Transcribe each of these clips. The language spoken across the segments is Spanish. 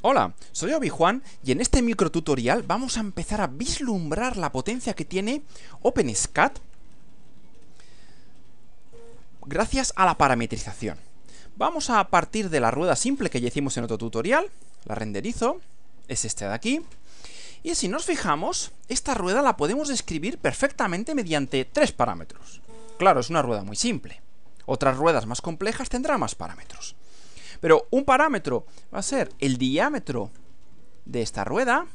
Hola, soy Obi-Juan y en este micro tutorial vamos a empezar a vislumbrar la potencia que tiene OpenSCAD gracias a la parametrización. Vamos a partir de la rueda simple que ya hicimos en otro tutorial, la renderizo, es esta de aquí, y si nos fijamos, esta rueda la podemos describir perfectamente mediante tres parámetros. Claro, es una rueda muy simple. Otras ruedas más complejas tendrán más parámetros. Pero un parámetro va a ser el diámetro de esta rueda.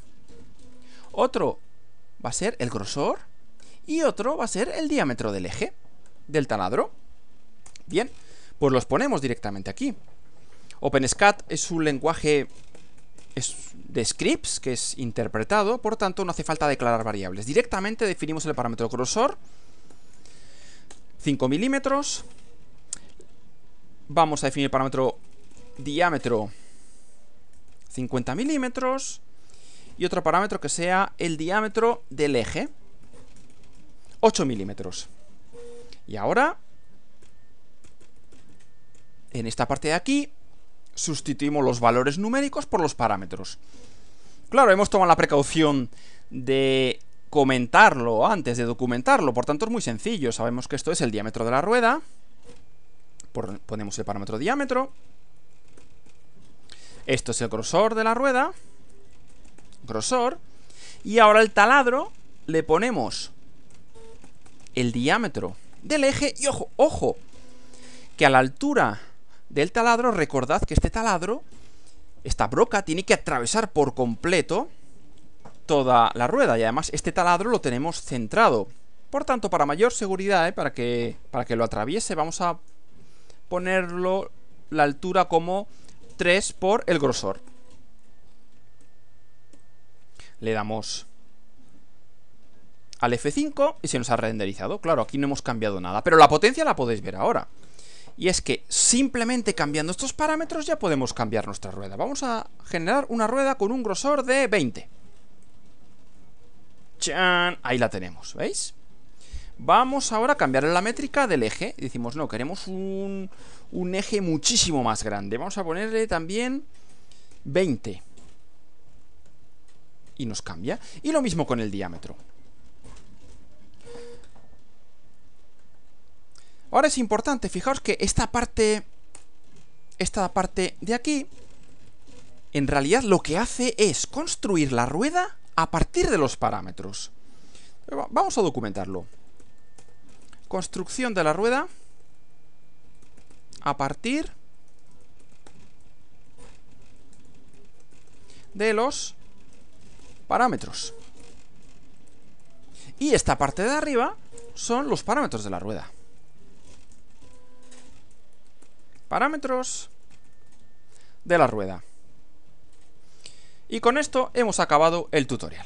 Otro va a ser el grosor. Y otro va a ser el diámetro del eje del taladro. Bien, pues los ponemos directamente aquí. OpenSCAD es un lenguaje de scripts que es interpretado, por tanto no hace falta declarar variables. Directamente definimos el parámetro grosor, 5 milímetros, vamos a definir el parámetro diámetro 50 milímetros y otro parámetro que sea el diámetro del eje 8 milímetros y ahora en esta parte de aquí sustituimos los valores numéricos por los parámetros claro hemos tomado la precaución de comentarlo antes de documentarlo por tanto es muy sencillo sabemos que esto es el diámetro de la rueda ponemos el parámetro diámetro esto es el grosor de la rueda. Grosor. Y ahora el taladro le ponemos el diámetro del eje. Y ojo, ojo, que a la altura del taladro, recordad que este taladro, esta broca, tiene que atravesar por completo toda la rueda. Y además este taladro lo tenemos centrado. Por tanto, para mayor seguridad, ¿eh? para, que, para que lo atraviese, vamos a ponerlo la altura como 3 por el grosor. Le damos al F5 y se nos ha renderizado. Claro, aquí no hemos cambiado nada, pero la potencia la podéis ver ahora. Y es que simplemente cambiando estos parámetros ya podemos cambiar nuestra rueda. Vamos a generar una rueda con un grosor de 20. ¡Chan! Ahí la tenemos, ¿veis? Vamos ahora a cambiar la métrica del eje. Decimos, no, queremos un, un eje muchísimo más grande. Vamos a ponerle también 20. Y nos cambia. Y lo mismo con el diámetro. Ahora es importante, fijaos que esta parte... Esta parte de aquí... En realidad lo que hace es construir la rueda a partir de los parámetros. Vamos a documentarlo. Construcción de la rueda. A partir de los parámetros. Y esta parte de arriba son los parámetros de la rueda. Parámetros de la rueda. Y con esto hemos acabado el tutorial.